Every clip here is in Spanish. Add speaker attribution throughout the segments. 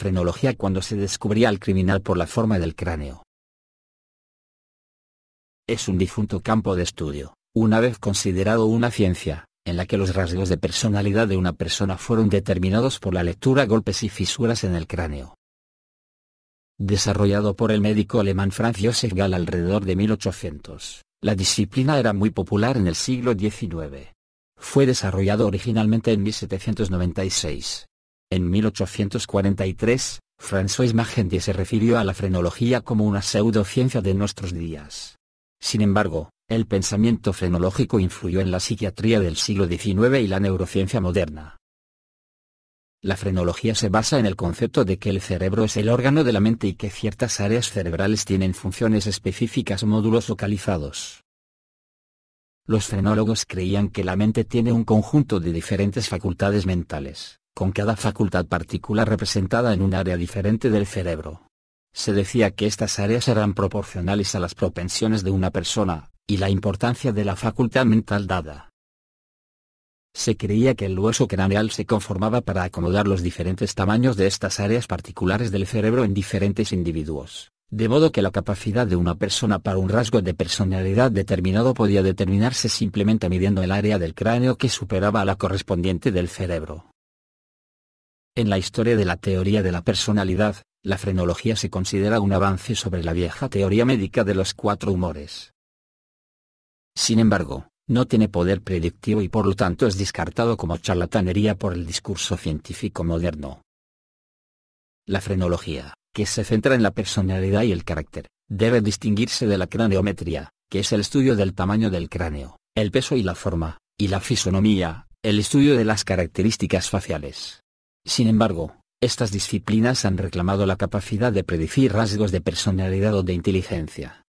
Speaker 1: frenología cuando se descubría al criminal por la forma del cráneo. Es un difunto campo de estudio, una vez considerado una ciencia, en la que los rasgos de personalidad de una persona fueron determinados por la lectura golpes y fisuras en el cráneo. Desarrollado por el médico alemán Franz Josef Gall alrededor de 1800, la disciplina era muy popular en el siglo XIX. Fue desarrollado originalmente en 1796, en 1843, François Magendie se refirió a la frenología como una pseudociencia de nuestros días. Sin embargo, el pensamiento frenológico influyó en la psiquiatría del siglo XIX y la neurociencia moderna. La frenología se basa en el concepto de que el cerebro es el órgano de la mente y que ciertas áreas cerebrales tienen funciones específicas o módulos localizados. Los frenólogos creían que la mente tiene un conjunto de diferentes facultades mentales con cada facultad particular representada en un área diferente del cerebro. Se decía que estas áreas eran proporcionales a las propensiones de una persona, y la importancia de la facultad mental dada. Se creía que el hueso craneal se conformaba para acomodar los diferentes tamaños de estas áreas particulares del cerebro en diferentes individuos, de modo que la capacidad de una persona para un rasgo de personalidad determinado podía determinarse simplemente midiendo el área del cráneo que superaba a la correspondiente del cerebro. En la historia de la teoría de la personalidad, la frenología se considera un avance sobre la vieja teoría médica de los cuatro humores. Sin embargo, no tiene poder predictivo y por lo tanto es descartado como charlatanería por el discurso científico moderno. La frenología, que se centra en la personalidad y el carácter, debe distinguirse de la craneometría, que es el estudio del tamaño del cráneo, el peso y la forma, y la fisonomía, el estudio de las características faciales. Sin embargo, estas disciplinas han reclamado la capacidad de predecir rasgos de personalidad o de inteligencia.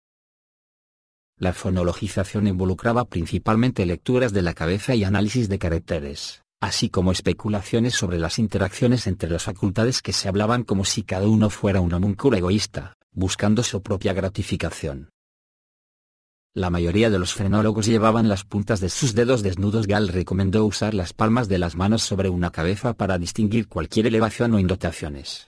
Speaker 1: La fonologización involucraba principalmente lecturas de la cabeza y análisis de caracteres, así como especulaciones sobre las interacciones entre las facultades que se hablaban como si cada uno fuera un homúnculo egoísta, buscando su propia gratificación. La mayoría de los frenólogos llevaban las puntas de sus dedos desnudos. Gal recomendó usar las palmas de las manos sobre una cabeza para distinguir cualquier elevación o indotaciones.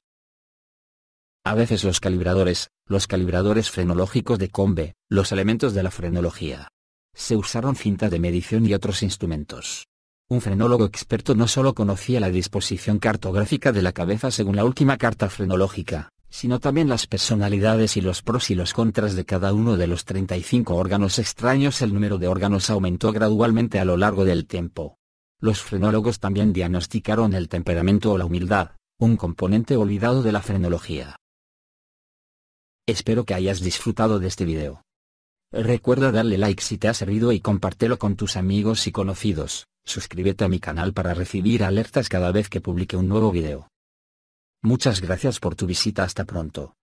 Speaker 1: A veces los calibradores, los calibradores frenológicos de Combe, los elementos de la frenología. Se usaron cinta de medición y otros instrumentos. Un frenólogo experto no solo conocía la disposición cartográfica de la cabeza según la última carta frenológica, sino también las personalidades y los pros y los contras de cada uno de los 35 órganos extraños. El número de órganos aumentó gradualmente a lo largo del tiempo. Los frenólogos también diagnosticaron el temperamento o la humildad, un componente olvidado de la frenología. Espero que hayas disfrutado de este video. Recuerda darle like si te ha servido y compártelo con tus amigos y conocidos, suscríbete a mi canal para recibir alertas cada vez que publique un nuevo video. Muchas gracias por tu visita hasta pronto.